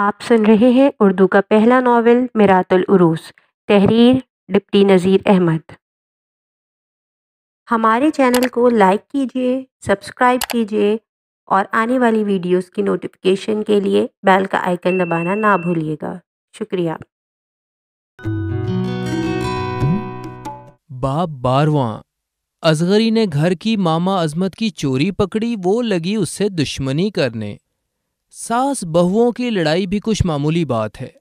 आप सुन रहे हैं उर्दू का पहला नावल मिरातुल उरूस तहरीर डिप्टी नज़ीर अहमद हमारे चैनल को लाइक कीजिए सब्सक्राइब कीजिए और आने वाली वीडियोस की नोटिफिकेशन के लिए बेल का आइकन दबाना ना भूलिएगा शुक्रिया बाप बारवा असगरी ने घर की मामा अजमत की चोरी पकड़ी वो लगी उससे दुश्मनी करने सास बहुओं की लड़ाई भी कुछ मामूली बात है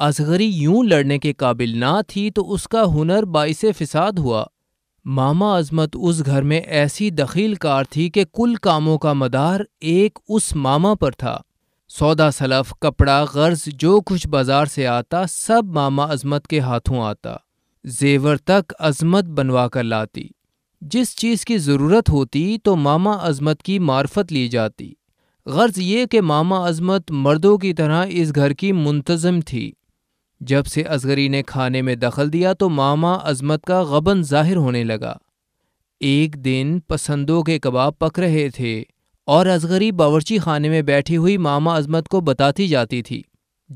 असगरी यूं लड़ने के काबिल ना थी तो उसका हुनर बाईस फिसाद हुआ मामा अजमत उस घर में ऐसी दखील कार थी कि कुल कामों का मदार एक उस मामा पर था सौदा सलफ कपड़ा गर्ज जो कुछ बाजार से आता सब मामा अजमत के हाथों आता जेवर तक अजमत बनवा कर लाती जिस चीज़ की ज़रूरत होती तो मामा अजमत की मार्फत ली जाती गर्ज ये कि मामा अजमत मर्दों की तरह इस घर की मुंतजम थी जब से असगरी ने खाने में दखल दिया तो मामा अजमत का गबन जाहिर होने लगा एक दिन पसंदों के कबाब पक रहे थे और असगरी बावर्ची खाने में बैठी हुई मामा अजमत को बताती जाती थी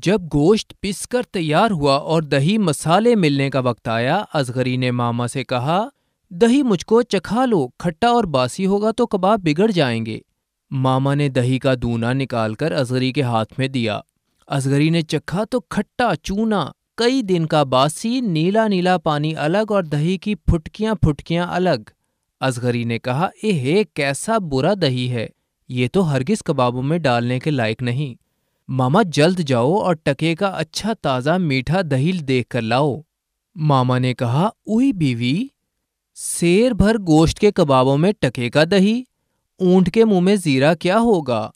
जब गोश्त पिसकर तैयार हुआ और दही मसाले मिलने का वक्त आया असगरी ने मामा से कहा दही मुझको चखा लो खट्टा और बासी होगा तो कबाब बिगड़ जाएंगे मामा ने दही का दूना निकालकर असगरी के हाथ में दिया असगरी ने चखा तो खट्टा चूना कई दिन का बासी नीला नीला पानी अलग और दही की फुटकियां फुटकियां अलग असगरी ने कहा एहे कैसा बुरा दही है ये तो हरगिस कबाबों में डालने के लायक नहीं मामा जल्द जाओ और टके का अच्छा ताज़ा मीठा दही देख कर लाओ मामा ने कहा उई बीवी शेर भर गोश्त के कबाबों में टके का दही ऊंट के मुंह में जीरा क्या होगा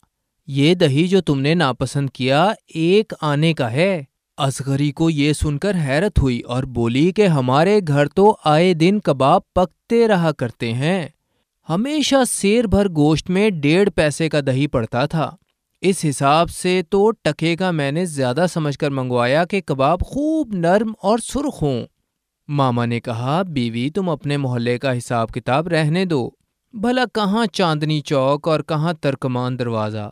ये दही जो तुमने नापसंद किया एक आने का है असगरी को ये सुनकर हैरत हुई और बोली कि हमारे घर तो आए दिन कबाब पकते रहा करते हैं हमेशा शेर भर गोश्त में डेढ़ पैसे का दही पड़ता था इस हिसाब से तो टके का मैंने ज़्यादा समझकर मंगवाया कि कबाब खूब नर्म और सुर्ख हों मामा ने कहा बीवी तुम अपने मोहल्ले का हिसाब किताब रहने दो भला कहाँ चांदनी चौक और कहाँ तर्कमान दरवाज़ा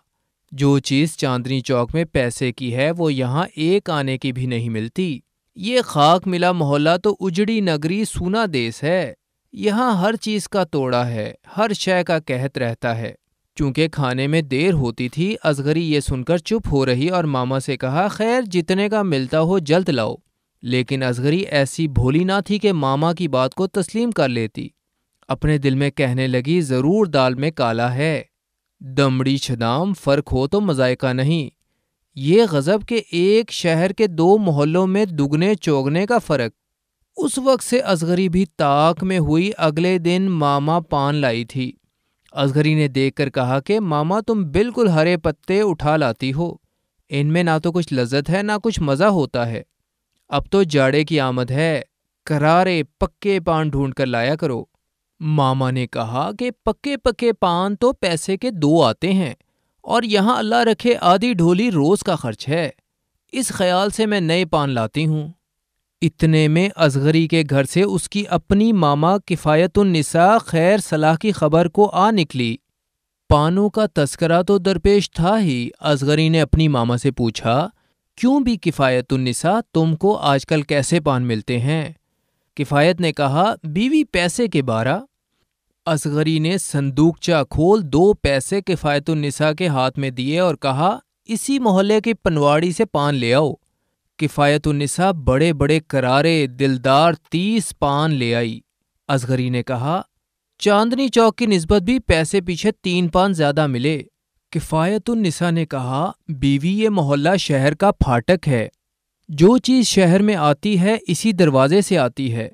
जो चीज़ चांदनी चौक में पैसे की है वो यहाँ एक आने की भी नहीं मिलती ये खाक मिला मोहल्ला तो उजड़ी नगरी सूना देश है यहाँ हर चीज़ का तोड़ा है हर शय का कहत रहता है चूंकि खाने में देर होती थी असगरी ये सुनकर चुप हो रही और मामा से कहा खैर जितने का मिलता हो जल्द लाओ लेकिन असगरी ऐसी भोली ना थी कि मामा की बात को तस्लीम कर लेती अपने दिल में कहने लगी जरूर दाल में काला है दमड़ी छदाम फर्क हो तो मजायका नहीं ये गज़ब के एक शहर के दो मोहल्लों में दुगने चौगने का फ़र्क उस वक्त से असगरी भी ताक में हुई अगले दिन मामा पान लाई थी असगरी ने देखकर कहा कि मामा तुम बिल्कुल हरे पत्ते उठा लाती हो इनमें ना तो कुछ लज्जत है ना कुछ मज़ा होता है अब तो जाड़े की आमद है करारे पक्के पान ढूंढ कर लाया करो मामा ने कहा कि पक्के पक्के पान तो पैसे के दो आते हैं और यहाँ अल्लाह रखे आधी ढोली रोज का खर्च है इस ख्याल से मैं नए पान लाती हूँ इतने में असगरी के घर से उसकी अपनी मामा किफ़ायतुलनिसा खैर सलाह की खबर को आ निकली पानों का तस्करा तो दरपेश था ही असगरी ने अपनी मामा से पूछा क्यों भी किफ़ायतुलनिसा तुमको आजकल कैसे पान मिलते हैं किफ़ायत ने कहा बीवी पैसे के बारा असगरी ने संदूकचा खोल दो पैसे किफ़ायतुलनिसा के हाथ में दिए और कहा इसी मोहल्ले की पनवाड़ी से पान ले आओ किफ़ायतुलनिसा बड़े बड़े करारे दिलदार तीस पान ले आई असगरी ने कहा चांदनी चौक की नस्बत भी पैसे पीछे तीन पान ज्यादा मिले किफ़ायतुलनिसा ने कहा बीवी ये मोहल्ला शहर का फाटक है जो चीज़ शहर में आती है इसी दरवाजे से आती है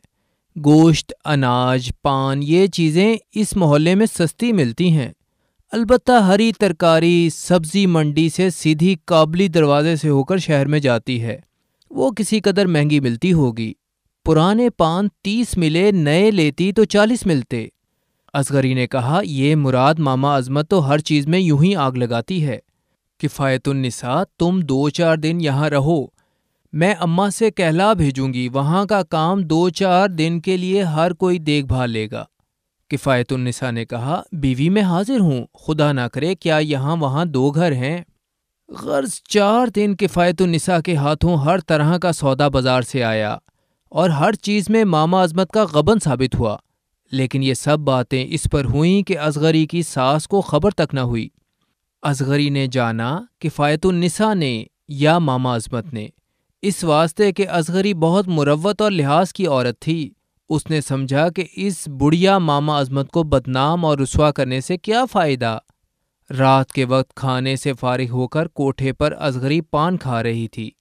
गोश्त अनाज पान ये चीज़ें इस मोहल्ले में सस्ती मिलती हैं अलबत् हरी तरकारी सब्ज़ी मंडी से सीधी काबली दरवाजे से होकर शहर में जाती है वो किसी कदर महंगी मिलती होगी पुराने पान तीस मिले नए लेती तो चालीस मिलते असगरी ने कहा ये मुराद मामा अजमत तो हर चीज़ में यूं ही आग लगाती है किफ़ायतुलनिसा तुम दो चार दिन यहाँ रहो मैं अम्मा से कहला भेजूंगी वहाँ का काम दो चार दिन के लिए हर कोई देखभाल लेगा किफ़ायतुलनिसा ने कहा बीवी मैं हाजिर हूँ खुदा ना करे क्या यहाँ वहाँ दो घर हैं गर्ज चार दिन किफ़ायतुलनिसा के हाथों हर तरह का सौदा बाजार से आया और हर चीज़ में मामा अजमत का गबन साबित हुआ लेकिन ये सब बातें इस पर हुई कि असगरी की सास को खबर तक न हुई असगरी ने जाना किफ़ायतुलनिसा ने या मामा अजमत ने इस वास्ते कि असगरी बहुत मुरवत और लिहाज की औरत थी उसने समझा कि इस बुढ़िया मामा अजमत को बदनाम और रसुआ करने से क्या फ़ायदा रात के वक्त खाने से फारिग होकर कोठे पर असगरी पान खा रही थी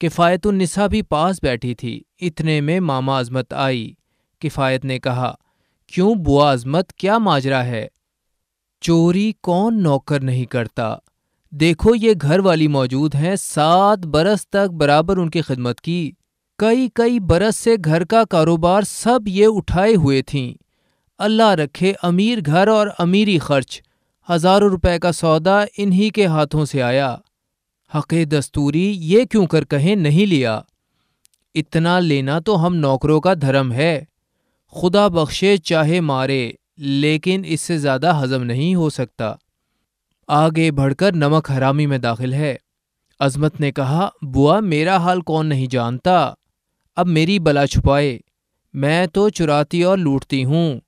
किफ़ायतुलनिसा भी पास बैठी थी इतने में मामा अजमत आई किफ़ायत ने कहा क्यों बुआ अजमत क्या माजरा है चोरी कौन नौकर नहीं करता देखो ये घर वाली मौजूद हैं सात बरस तक बराबर उनकी खिदमत की कई कई बरस से घर का कारोबार सब ये उठाए हुए थीं अल्लाह रखे अमीर घर और अमीरी खर्च हज़ारों रुपए का सौदा इन्हीं के हाथों से आया हक़ दस्तूरी ये क्यों कर कहें नहीं लिया इतना लेना तो हम नौकरों का धर्म है खुदा बख्शे चाहे मारे लेकिन इससे ज़्यादा हजम नहीं हो सकता आगे बढ़कर नमक हरामी में दाखिल है अजमत ने कहा बुआ मेरा हाल कौन नहीं जानता अब मेरी बला छुपाए मैं तो चुराती और लूटती हूँ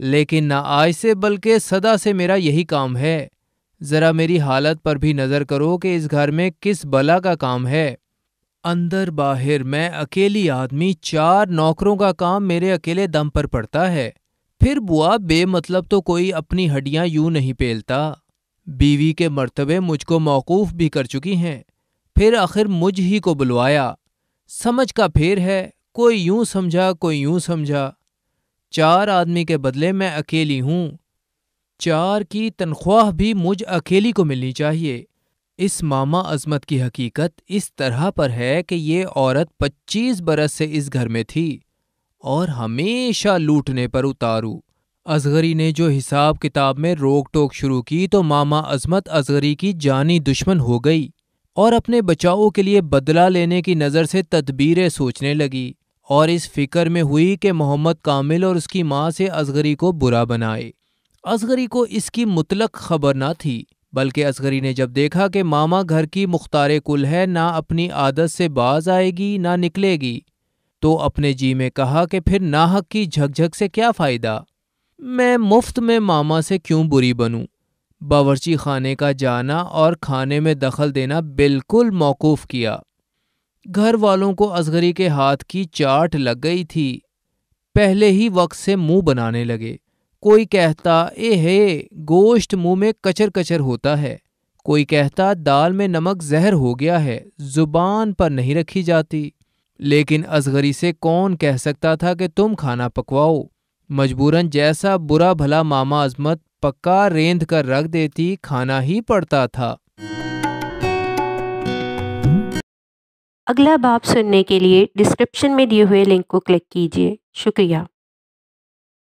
लेकिन ना आज से बल्कि सदा से मेरा यही काम है ज़रा मेरी हालत पर भी नज़र करो कि इस घर में किस बला का काम है अंदर बाहर मैं अकेली आदमी चार नौकरों का काम मेरे अकेले दम पर पड़ता है फिर बुआ बेमतलब तो कोई अपनी हड्डियां यूं नहीं पेलता बीवी के मर्तबे मुझको मौकूफ भी कर चुकी हैं फिर आखिर मुझ ही को बुलवाया समझ का फेर है कोई यूं समझा कोई यूं समझा चार आदमी के बदले मैं अकेली हूं चार की तनख्वाह भी मुझ अकेली को मिलनी चाहिए इस मामा अजमत की हकीकत इस तरह पर है कि ये औरत पच्चीस बरस से इस घर में थी और हमेशा लूटने पर उतारू असगरी ने जो हिसाब किताब में रोक टोक शुरू की तो मामा अजमत असगरी की जानी दुश्मन हो गई और अपने बचाओ के लिए बदला लेने की नज़र से तदबीरें सोचने लगी और इस फिक्र में हुई कि मोहम्मद कामिल और उसकी माँ से असगरी को बुरा बनाए असगरी को इसकी मुतलक खबर ना थी बल्कि असगरी ने जब देखा कि मामा घर की मुख्तार कुल है ना अपनी आदत से बाज आएगी ना निकलेगी तो अपने जी में कहा कि फिर नाहक की झकझक से क्या फ़ायदा मैं मुफ्त में मामा से क्यों बुरी बनूं? बावर्ची खाने का जाना और खाने में दखल देना बिल्कुल मौकूफ़ किया घर वालों को असगरी के हाथ की चाट लग गई थी पहले ही वक्त से मुंह बनाने लगे कोई कहता ए हे गोश्त मुंह में कचर कचर होता है कोई कहता दाल में नमक जहर हो गया है जुबान पर नहीं रखी जाती लेकिन असगरी से कौन कह सकता था कि तुम खाना पकवाओ मजबूरन जैसा बुरा भला मामा अजमत पक्का रेंध कर रख देती खाना ही पड़ता था अगला बाप सुनने के लिए डिस्क्रिप्शन में दिए हुए लिंक को क्लिक कीजिए शुक्रिया